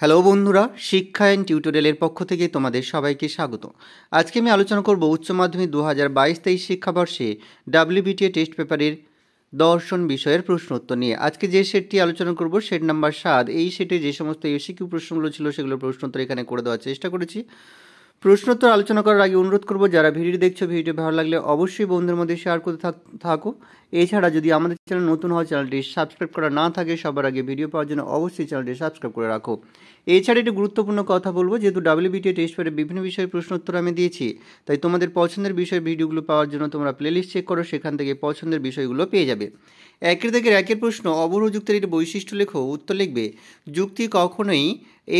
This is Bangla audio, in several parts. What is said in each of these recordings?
হ্যালো বন্ধুরা শিক্ষা অ্যান্ড টিউটোরিয়ালের পক্ষ থেকে তোমাদের সবাইকে স্বাগত আজকে আমি আলোচনা করব উচ্চ মাধ্যমিক দু হাজার বাইশ তেইশ শিক্ষাবর্ষে ডাব্লিউবিটিএ টেস্ট পেপারের দর্শন বিষয়ের প্রশ্ন উত্তর নিয়ে আজকে যে সেটটি আলোচনা করব সেট নাম্বার সাত এই সেটে যে সমস্ত এসিকিউ প্রশ্নগুলো ছিল সেগুলো প্রশ্ন উত্তর এখানে করে দেওয়ার চেষ্টা করেছি প্রশ্নোত্তর আলোচনা করার আগে অনুরোধ করব যারা ভিডিও দেখছো ভিডিও ভালো লাগলে অবশ্যই বন্ধুদের মধ্যে শেয়ার করতে থাকো এছাড়া যদি আমাদের চ্যানেল নতুন হয় চ্যানেলটি সাবস্ক্রাইব করা না থাকে সবার আগে ভিডিও পাওয়ার জন্য অবশ্যই চ্যানেলটি সাবস্ক্রাইব করে রাখো এছাড়া একটি গুরুত্বপূর্ণ কথা বলবো যেহেতু ডাব্লিউবিটি টেস্ট পেপারে বিভিন্ন বিষয়ে প্রশ্নোত্তর আমি দিয়েছি তাই তোমাদের পছন্দের বিষয়ের ভিডিওগুলো পাওয়ার জন্য তোমরা প্লেলিস্ট চেক করো সেখান থেকে পছন্দের বিষয়গুলো পেয়ে যাবে একের থেকে একের প্রশ্ন অবরহ যুক্তের একটি বৈশিষ্ট্য লেখো উত্তর লিখবে যুক্তি কখনোই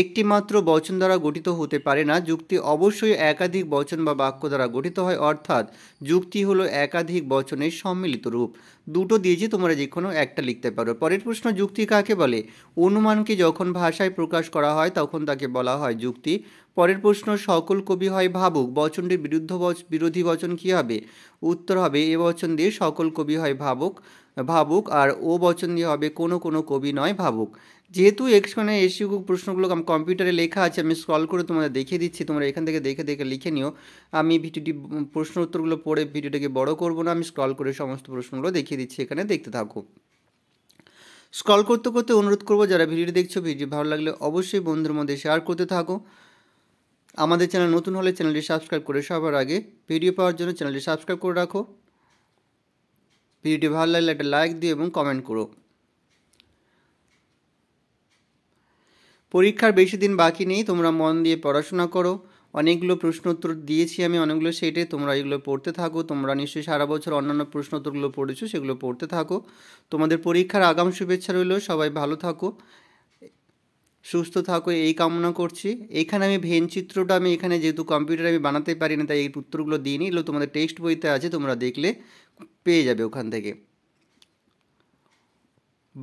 একটি মাত্র বচন দ্বারা গঠিত হতে পারে না যুক্তি অবশ্যই একাধিক বচন বা বাক্য দ্বারা গঠিত হয় অর্থাৎ যুক্তি হলো একাধিক বচনের সম্মিলিত রূপ দুটো দিয়েছি তোমরা যে কোনো একটা লিখতে পারো পরের প্রশ্ন যুক্তি কাকে বলে অনুমানকে যখন ভাষায় প্রকাশ করা হয় তখন তাকে বলা হয় যুক্তি পরের প্রশ্ন সকল কবি হয় ভাবুক বচনটির বিরুদ্ধ বিরোধী বচন কী হবে উত্তর হবে এ বচন দিয়ে সকল কবি হয় ভাবুক ভাবুক আর ও বচন দিয়ে হবে কোনো কোনো কবি নয় ভাবুক যেহেতু এখানে এসিউ প্রশ্নগুলো আমি কম্পিউটারে লেখা আছে আমি স্ক্রল করে তোমাদের দেখিয়ে দিচ্ছি তোমরা এখান থেকে দেখে দেখে লিখে নিও আমি ভিডিওটি প্রশ্ন উত্তরগুলো পড়ে ভিডিওটাকে বড় করব না আমি স্ক্রল করে সমস্ত প্রশ্নগুলো দেখিয়ে দিচ্ছি এখানে দেখতে থাকো স্ক্রল করতে করতে অনুরোধ করবো যারা ভিডিও দেখছো ভিডিও ভালো লাগলে অবশ্যই বন্ধুর মধ্যে শেয়ার করতে থাকো আমাদের চ্যানেল নতুন হলে চ্যানেলটি সাবস্ক্রাইব করে সবার আগে ভিডিও পাওয়ার জন্য চ্যানেলটি সাবস্ক্রাইব করে রাখো ভিডিওটি ভালো লাগলে একটা লাইক দিও এবং কমেন্ট করো পরীক্ষার বেশি দিন বাকি নেই তোমরা মন দিয়ে পড়াশোনা করো অনেকগুলো প্রশ্ন উত্তর দিয়েছি আমি অনেকগুলো সেটে তোমরা এগুলো পড়তে থাকো তোমরা নিশ্চয়ই সারা বছর অন্যান্য প্রশ্ন উত্তরগুলো পড়েছো সেগুলো পড়তে থাকো তোমাদের পরীক্ষার আগাম শুভেচ্ছা রইল সবাই ভালো থাকো সুস্থ থাকো এই কামনা করছি এখানে আমি ভেন চিত্রটা আমি এখানে যেহেতু কম্পিউটারে আমি বানাতে পারি না তাই এই উত্তরগুলো নি এগুলো তোমাদের টেক্সট বইতে আছে তোমরা দেখলে পেয়ে যাবে ওখান থেকে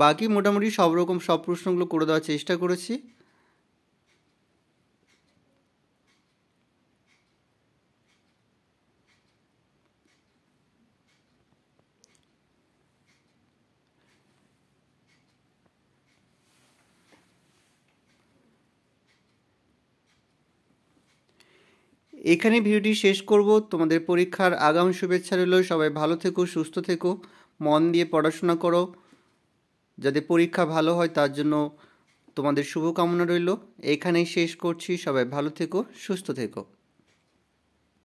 বাকি মোটামুটি সব রকম সব প্রশ্নগুলো করে দেওয়ার চেষ্টা করেছি এখানে ভিডিওটি শেষ করব তোমাদের পরীক্ষার আগাম শুভেচ্ছা রইল সবাই ভালো থেকো সুস্থ থেকো মন দিয়ে পড়াশোনা করো যাতে পরীক্ষা ভালো হয় তার জন্য তোমাদের শুভকামনা রইল এখানেই শেষ করছি সবাই ভালো থেকো সুস্থ থেকো